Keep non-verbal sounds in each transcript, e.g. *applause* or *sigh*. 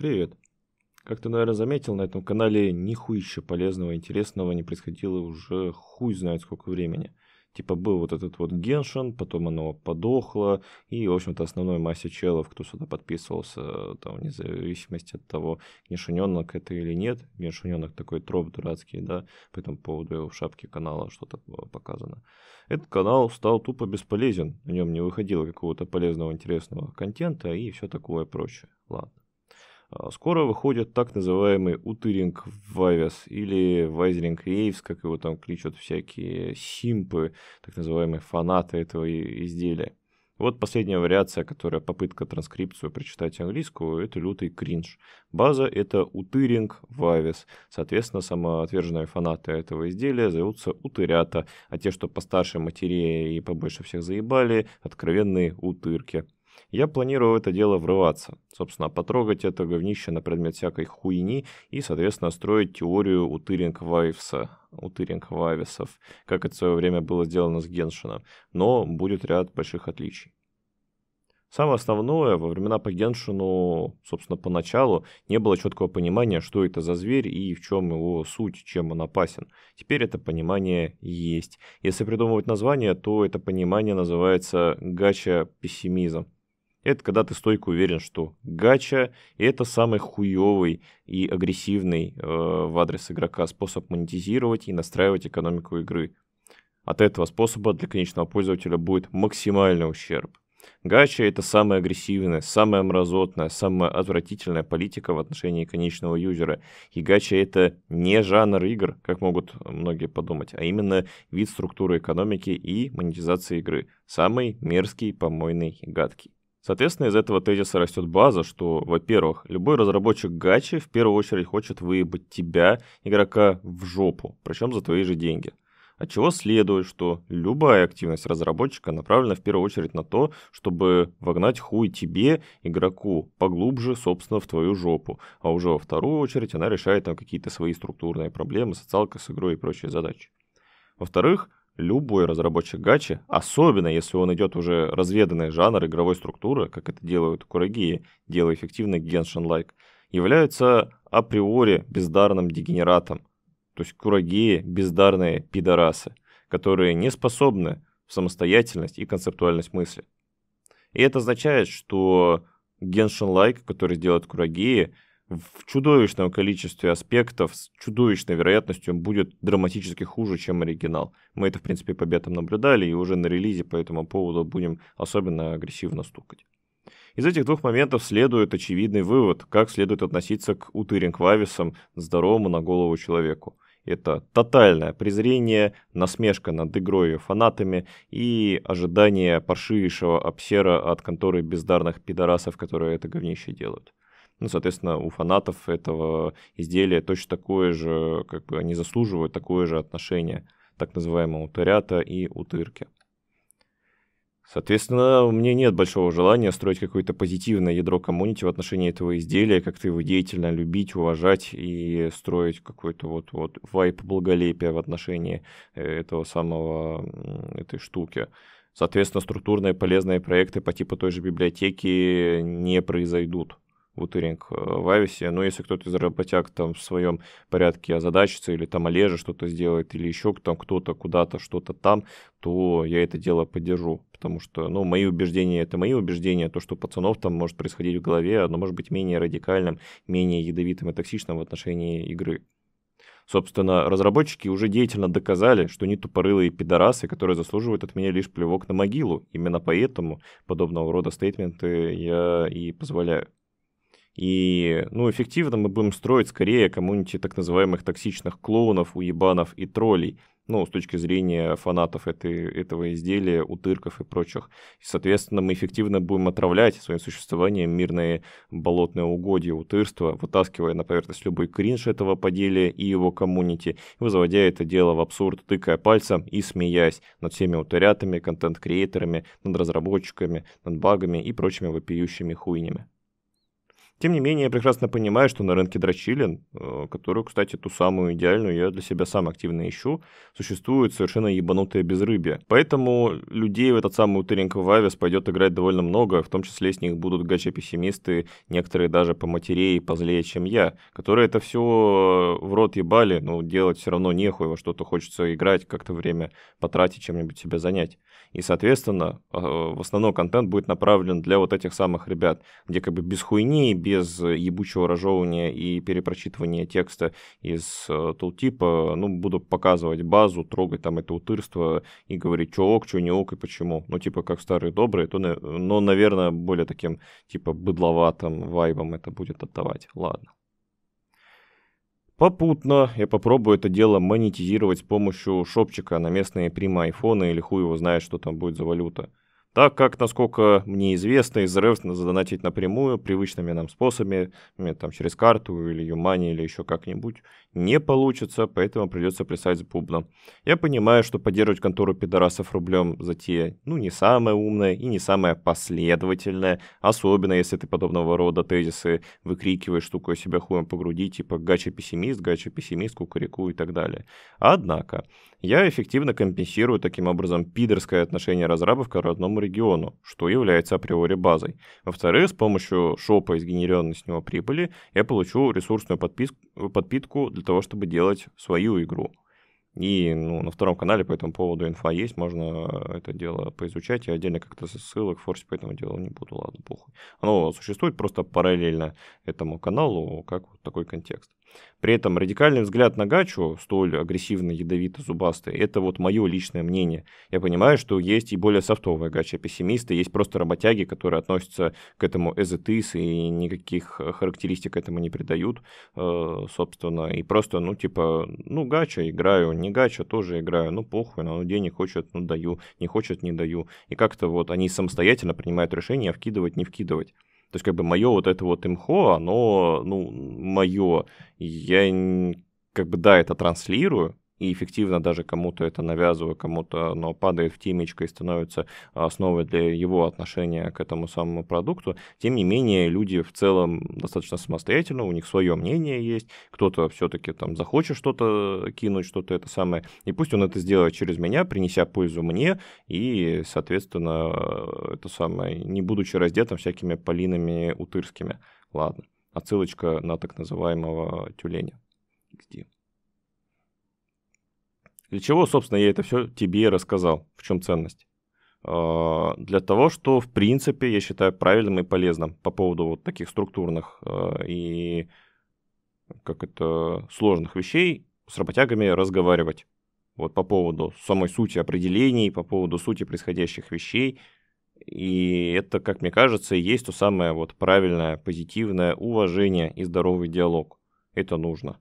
Привет. Как ты, наверное, заметил, на этом канале нихуища полезного, и интересного не происходило уже хуй знает сколько времени. Типа был вот этот вот Геншин, потом оно подохло, и, в общем-то, основной массе челов, кто сюда подписывался, там, вне зависимости от того, геншиненок это или нет, геншиненок такой троп дурацкий, да, по этому поводу его в шапке канала что-то э, показано. Этот канал стал тупо бесполезен, на нем не выходило какого-то полезного, интересного контента и все такое прочее. Ладно. А, скоро выходит так называемый утыринг Вайвес или Вайзеринг Рейвс, как его там кричат всякие симпы, так называемые фанаты этого изделия. Вот последняя вариация, которая попытка транскрипцию прочитать английскую, это лютый кринж. База — это утыринг вавис. Соответственно, самоотверженные фанаты этого изделия зовутся утырята, а те, что постарше матерей и побольше всех заебали, откровенные утырки. Я планирую в это дело врываться, собственно, потрогать это говнище на предмет всякой хуйни и, соответственно, строить теорию утыринг вайвса, утыринг вайвесов, как это в свое время было сделано с Геншином, но будет ряд больших отличий. Самое основное, во времена по Геншину, собственно, поначалу не было четкого понимания, что это за зверь и в чем его суть, чем он опасен. Теперь это понимание есть. Если придумывать название, то это понимание называется гача-пессимизм. Это когда ты стойко уверен, что гача — это самый хуёвый и агрессивный э, в адрес игрока способ монетизировать и настраивать экономику игры. От этого способа для конечного пользователя будет максимальный ущерб. Гача — это самая агрессивная, самая мразотная, самая отвратительная политика в отношении конечного юзера. И гача — это не жанр игр, как могут многие подумать, а именно вид структуры экономики и монетизации игры. Самый мерзкий, помойный и гадкий. Соответственно, из этого тезиса растет база, что, во-первых, любой разработчик гачи в первую очередь хочет выебать тебя, игрока, в жопу, причем за твои же деньги. От чего следует, что любая активность разработчика направлена в первую очередь на то, чтобы вогнать хуй тебе, игроку, поглубже, собственно, в твою жопу. А уже во вторую очередь она решает там какие-то свои структурные проблемы, социалка с игрой и прочие задачи. Во-вторых, любой разработчик гачи, особенно если он идет уже разведанный жанр игровой структуры, как это делают кураги, делая эффективный геншин-лайк, является априори бездарным дегенератом. То есть кураги – бездарные пидорасы, которые не способны в самостоятельность и концептуальность мысли. И это означает, что геншин-лайк, который сделает кураги, в чудовищном количестве аспектов, с чудовищной вероятностью будет драматически хуже, чем оригинал. Мы это, в принципе, по бетам наблюдали, и уже на релизе по этому поводу будем особенно агрессивно стукать. Из этих двух моментов следует очевидный вывод, как следует относиться к утыринг-вависам, здоровому на голову человеку. Это тотальное презрение, насмешка над игрой и фанатами и ожидание паршивейшего обсера от конторы бездарных пидорасов, которые это говнище делают. Ну, соответственно, у фанатов этого изделия точно такое же, как бы они заслуживают такое же отношение так называемого утырята и утырки. Соответственно, у меня нет большого желания строить какое-то позитивное ядро коммунити в отношении этого изделия, как-то его деятельно любить, уважать и строить какой-то вот, вот вайп благолепия в отношении э, этого самого, этой штуки. Соответственно, структурные полезные проекты по типу той же библиотеки не произойдут. Вутыринг э, в Ависе. Но если кто-то из работяг там в своем порядке озадачится, или там Олежа что-то сделает, или еще там кто-то куда-то что-то там, то я это дело поддержу. Потому что, ну, мои убеждения — это мои убеждения. То, что пацанов там может происходить в голове, оно может быть менее радикальным, менее ядовитым и токсичным в отношении игры. Собственно, разработчики уже деятельно доказали, что не тупорылые пидорасы, которые заслуживают от меня лишь плевок на могилу. Именно поэтому подобного рода стейтменты я и позволяю. И, ну, эффективно мы будем строить скорее коммунити так называемых токсичных клоунов, уебанов и троллей. Ну, с точки зрения фанатов этой, этого изделия, утырков и прочих. И, соответственно, мы эффективно будем отравлять своим существованием мирные болотные угодья, утырства, вытаскивая на поверхность любой кринж этого поделия и его коммунити, возводя это дело в абсурд, тыкая пальцем и смеясь над всеми утырятами, контент-креаторами, над разработчиками, над багами и прочими вопиющими хуйнями. Тем не менее, я прекрасно понимаю, что на рынке дрочилин, э, которую, кстати, ту самую идеальную я для себя сам активно ищу, существует совершенно ебанутое безрыбье. Поэтому людей в этот самый утренник в Авис пойдет играть довольно много, в том числе с них будут гача-пессимисты, некоторые даже по матерее и позлее, чем я, которые это все э, в рот ебали, но делать все равно нехуй, во что-то хочется играть, как-то время потратить, чем-нибудь себя занять. И, соответственно, э, в основном контент будет направлен для вот этих самых ребят, где как бы без хуйни, без без ебучего разжевывания и перепрочитывания текста из э, тултипа, ну, буду показывать базу, трогать там это утырство и говорить, что ок, что не ок и почему. Ну, типа, как старые добрые, то, но, наверное, более таким, типа, быдловатым вайбом это будет отдавать. Ладно. Попутно я попробую это дело монетизировать с помощью шопчика на местные прима айфона или хуй его знает, что там будет за валюта так как, насколько мне известно, из РФ задонатить напрямую привычными нам способами, там, через карту или Юмани или еще как-нибудь, не получится, поэтому придется плясать с бубном. Я понимаю, что поддерживать контору пидорасов рублем те, ну, не самая умная и не самая последовательная, особенно если ты подобного рода тезисы выкрикиваешь штуку о себя хуем по груди, типа гача-пессимист, гача-пессимист, кукареку и так далее. Однако, я эффективно компенсирую таким образом пидорское отношение разрабов к родному региону, что является априори базой. Во-вторых, с помощью шопа и сгенерированной с него прибыли я получу ресурсную подписку, подпитку для того, чтобы делать свою игру. И ну, на втором канале по этому поводу инфа есть, можно э, это дело поизучать. Я отдельно как-то ссылок форсить по этому делу не буду, ладно, похуй. Оно существует просто параллельно этому каналу, как вот такой контекст. При этом радикальный взгляд на гачу, столь агрессивный ядовито, зубастый, это вот мое личное мнение. Я понимаю, что есть и более софтовая гача пессимисты, есть просто работяги, которые относятся к этому as it и никаких э, характеристик этому не придают, э, собственно, и просто, ну, типа, ну, гача, играю, не гача тоже играю, ну похуй, ну денег хочет, ну даю, не хочет, не даю. И как-то вот они самостоятельно принимают решение, вкидывать, не вкидывать. То есть как бы мое вот это вот имхо, оно, ну, мое. Я как бы, да, это транслирую, и эффективно даже кому-то это навязываю, кому-то оно падает в темечко и становится основой для его отношения к этому самому продукту. Тем не менее, люди в целом достаточно самостоятельно, у них свое мнение есть, кто-то все-таки там захочет что-то кинуть, что-то это самое, и пусть он это сделает через меня, принеся пользу мне, и, соответственно, это самое, не будучи раздетым всякими полинами утырскими. Ладно. Отсылочка на так называемого тюленя. где? Для чего, собственно, я это все тебе рассказал? В чем ценность? А, для того, что, в принципе, я считаю правильным и полезным по поводу вот таких структурных а, и как это, сложных вещей с работягами разговаривать. Вот по поводу самой сути определений, по поводу сути происходящих вещей. И это, как мне кажется, и есть то самое вот правильное, позитивное уважение и здоровый диалог. Это нужно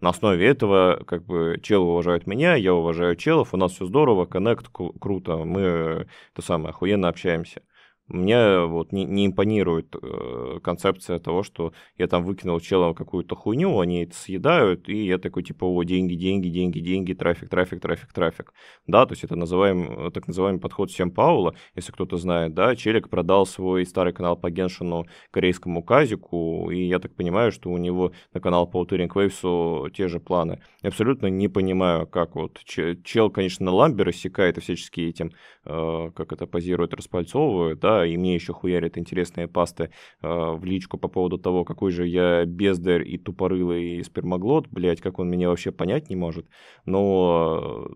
на основе этого, как бы, челы уважают меня, я уважаю челов, у нас все здорово, коннект круто, мы, э, то самое, охуенно общаемся. Мне вот не, не импонирует э, концепция того, что я там выкинул челом какую-то хуйню, они это съедают, и я такой типа, о, деньги, деньги, деньги, деньги, трафик, трафик, трафик, трафик. Да, то есть это называем, э, так называемый подход всем Паула, если кто-то знает, да, Челик продал свой старый канал по Геншину корейскому Казику, и я так понимаю, что у него на канал по Turing Waves те же планы. Я абсолютно не понимаю, как вот чел, конечно, на ламбе рассекает и всячески этим, э, как это позирует, распальцовывает, да, и мне еще хуярят интересные пасты э, в личку по поводу того, какой же я бездарь и тупорылый и спермоглот, блядь, как он меня вообще понять не может. Но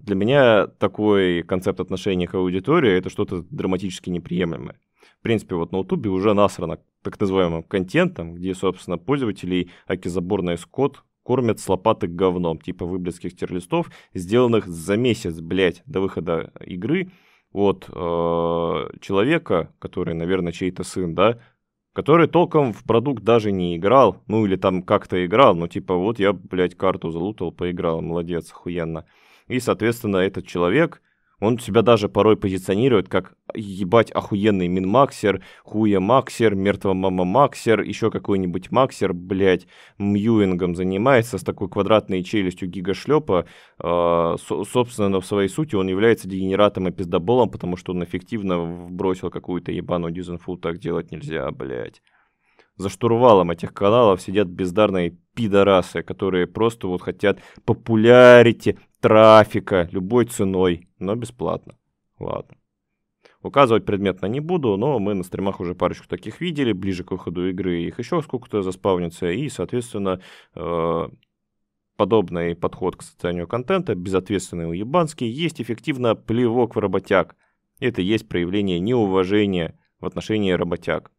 для меня такой концепт отношения к аудитории – это что-то драматически неприемлемое. В принципе, вот на Ютубе уже насрано так называемым контентом, где, собственно, пользователей аки заборный скот кормят с лопаты говном, типа выблеских терлистов, сделанных за месяц, блядь, до выхода игры – от э, человека, который, наверное, чей-то сын, да, который толком в продукт даже не играл, ну или там как-то играл, но типа вот я, блядь, карту залутал, поиграл, молодец, охуенно. И, соответственно, этот человек – он себя даже порой позиционирует как ебать охуенный минмаксер, хуя максер, мертва мама максер, еще какой-нибудь максер, блять, мьюингом занимается с такой квадратной челюстью гигашлепа. Э, а, собственно, в своей сути он является дегенератом и пиздоболом, потому что он эффективно вбросил какую-то ебаную дизенфу, так делать нельзя, блять. за штурвалом этих каналов сидят бездарные пидорасы, которые просто вот хотят популярити, трафика любой ценой, но бесплатно. Ладно. Указывать предметно не буду, но мы на стримах уже парочку таких видели, ближе к выходу игры их еще сколько-то заспавнится, и, соответственно, э подобный подход к созданию контента, безответственный уебанский, есть эффективно плевок в работяг. Это есть проявление неуважения в отношении работяг.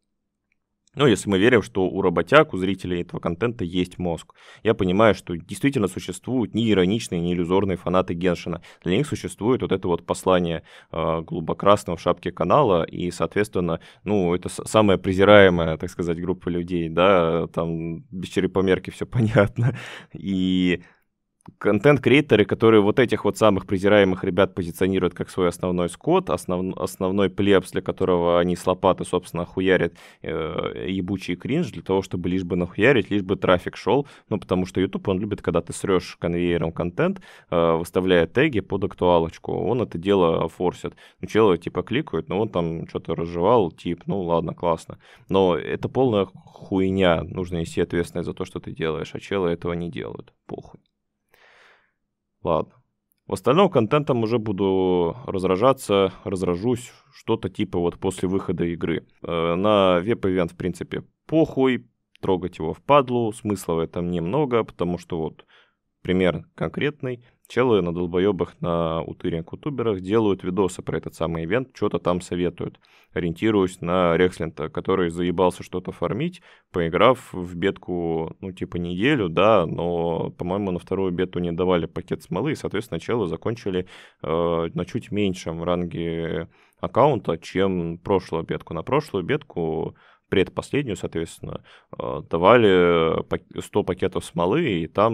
Ну, если мы верим, что у работяг, у зрителей этого контента есть мозг. Я понимаю, что действительно существуют не ироничные, не иллюзорные фанаты Геншина. Для них существует вот это вот послание э, глубокрасного в шапке канала, и, соответственно, ну, это самая презираемая, так сказать, группа людей, да, там без черепомерки все *laughs* понятно. И контент-креаторы, которые вот этих вот самых презираемых ребят позиционируют как свой основной скот, основ, основной плебс, для которого они с лопаты, собственно, хуярят э, ебучий кринж для того, чтобы лишь бы нахуярить, лишь бы трафик шел, ну, потому что YouTube, он любит, когда ты срешь конвейером контент, э, выставляя теги под актуалочку, он это дело форсит. Ну, человек, типа, кликают, но ну, он там что-то разжевал, тип, ну, ладно, классно. Но это полная хуйня, нужно нести ответственность за то, что ты делаешь, а челы этого не делают, похуй. Ладно. В остальном контентом уже буду разражаться, разражусь, что-то типа вот после выхода игры. Э, на веб-эвент, в принципе, похуй, трогать его впадлу смысла в этом немного, потому что вот пример конкретный. Челы на долбоебах на утыринг-утуберах делают видосы про этот самый ивент, что-то там советуют, ориентируясь на Рекслента, который заебался что-то фармить, поиграв в бетку, ну, типа неделю, да, но, по-моему, на вторую бету не давали пакет смолы, и, соответственно, челы закончили э, на чуть меньшем ранге аккаунта, чем прошлую бетку. На прошлую бетку предпоследнюю, соответственно, э, давали 100 пакетов смолы, и там,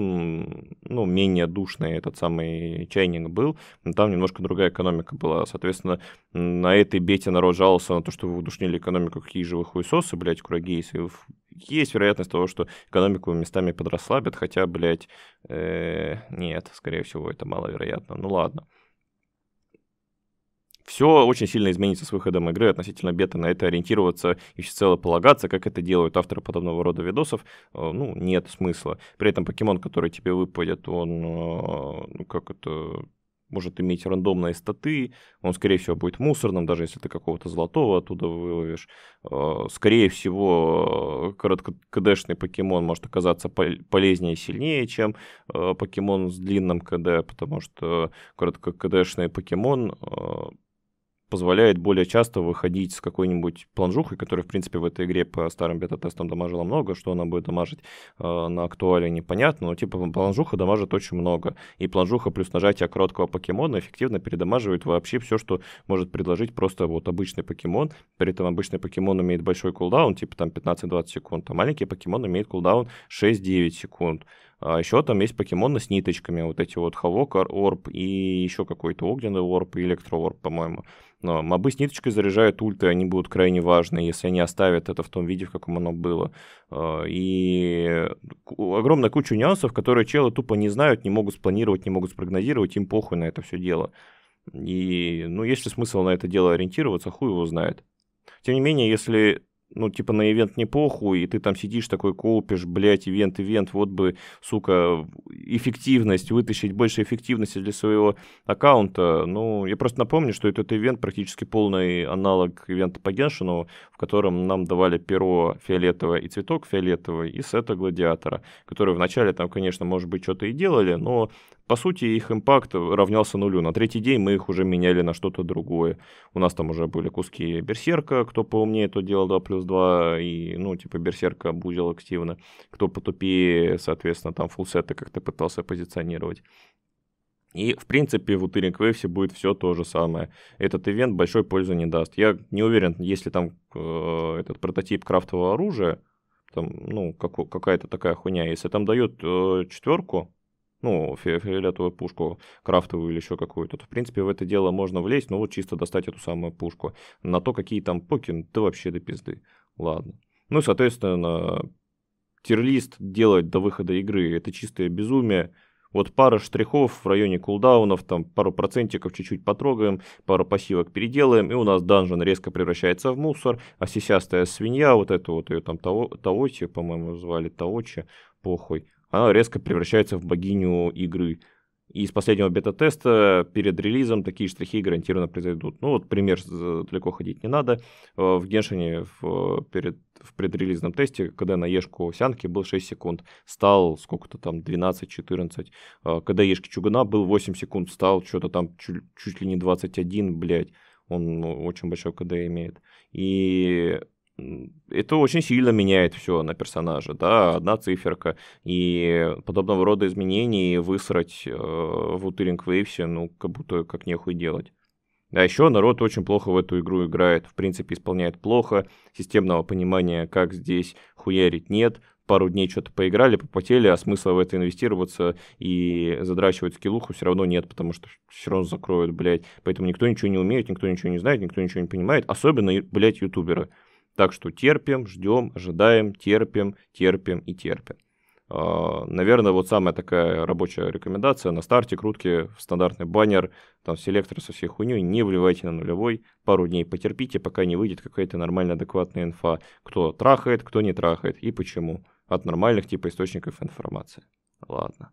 ну, менее душный этот самый чайник был, но там немножко другая экономика была. Соответственно, на этой бете народ жаловался на то, что вы удушнили экономику, какие же вы хуесосы, блядь, курагейсы. Есть вероятность того, что экономику местами подрасслабят, хотя, блядь, э, нет, скорее всего, это маловероятно. Ну ладно все очень сильно изменится с выходом игры относительно бета, на это ориентироваться и всецело полагаться, как это делают авторы подобного рода видосов, э, ну, нет смысла. При этом покемон, который тебе выпадет, он, э, ну, как это, может иметь рандомные статы, он, скорее всего, будет мусорным, даже если ты какого-то золотого оттуда выловишь. Э, скорее всего, короткокдшный покемон может оказаться полезнее и сильнее, чем покемон с длинным КД, потому что короткокдшный покемон позволяет более часто выходить с какой-нибудь планжухой, которая, в принципе, в этой игре по старым бета-тестам дамажила много, что она будет дамажить э, на актуале, непонятно, но типа планжуха дамажит очень много, и планжуха плюс нажатие короткого покемона эффективно передамаживает вообще все, что может предложить просто вот обычный покемон, при этом обычный покемон имеет большой кулдаун, типа там 15-20 секунд, а маленький покемон имеет кулдаун 6-9 секунд, а еще там есть покемоны с ниточками, вот эти вот Havok Орб и еще какой-то огненный Орб и Электроорб, по-моему. Но мобы с ниточкой заряжают ульты, они будут крайне важны, если они оставят это в том виде, в каком оно было. А, и огромная куча нюансов, которые челы тупо не знают, не могут спланировать, не могут спрогнозировать, им похуй на это все дело. И, ну, есть ли смысл на это дело ориентироваться, хуй его знает. Тем не менее, если ну, типа, на ивент не поху, и ты там сидишь такой, копишь блядь, ивент, ивент, вот бы, сука, эффективность, вытащить больше эффективности для своего аккаунта. Ну, я просто напомню, что этот ивент практически полный аналог ивента по Геншину, в котором нам давали перо фиолетовое и цветок фиолетовый, и сета гладиатора, которые вначале там, конечно, может быть, что-то и делали, но по сути, их импакт равнялся нулю. На третий день мы их уже меняли на что-то другое. У нас там уже были куски Берсерка, кто поумнее, то делал 2 плюс 2, и, ну, типа, Берсерка обузил активно. Кто потупее, соответственно, там фулсеты как-то пытался позиционировать. И, в принципе, в Утеринг Вейвсе будет все то же самое. Этот ивент большой пользы не даст. Я не уверен, если там э, этот прототип крафтового оружия, там, ну, как, какая-то такая хуйня, если там дают э, четверку, ну, фиолетовую пушку, крафтовую или еще какую-то, то, в принципе, в это дело можно влезть, но ну, вот чисто достать эту самую пушку. На то, какие там покин, ты вообще до пизды. Ладно. Ну и, соответственно, тирлист делать до выхода игры, это чистое безумие. Вот пара штрихов в районе кулдаунов, там пару процентиков чуть-чуть потрогаем, пару пассивок переделаем, и у нас данжен резко превращается в мусор, а сисястая свинья, вот эту вот ее там Таочи, по-моему, звали Таочи, похуй, она резко превращается в богиню игры. И из последнего бета-теста перед релизом такие штрихи гарантированно произойдут. Ну вот пример далеко ходить не надо. Э, в Геншине в, перед, в предрелизном тесте, когда на Ешку Овсянки был 6 секунд, стал сколько-то там 12-14. Когда Ешки Чугуна был 8 секунд, стал что-то там чуть, чуть ли не 21, блядь. Он ну, очень большой КД имеет. И это очень сильно меняет все на персонажа, да, одна циферка, и подобного рода изменений высрать э, в Утыринг Вейвсе, ну, как будто как нехуй делать. А еще народ очень плохо в эту игру играет, в принципе, исполняет плохо, системного понимания, как здесь хуярить, нет, пару дней что-то поиграли, попотели, а смысла в это инвестироваться и задрачивать скиллуху все равно нет, потому что все равно закроют, блядь. Поэтому никто ничего не умеет, никто ничего не знает, никто ничего не понимает, особенно, блядь, ютуберы. Так что терпим, ждем, ожидаем, терпим, терпим и терпим. А, наверное, вот самая такая рабочая рекомендация. На старте крутки в стандартный баннер, там селектор со всей хуйней, не вливайте на нулевой, пару дней потерпите, пока не выйдет какая-то нормально адекватная инфа. Кто трахает, кто не трахает и почему. От нормальных типа источников информации. Ладно.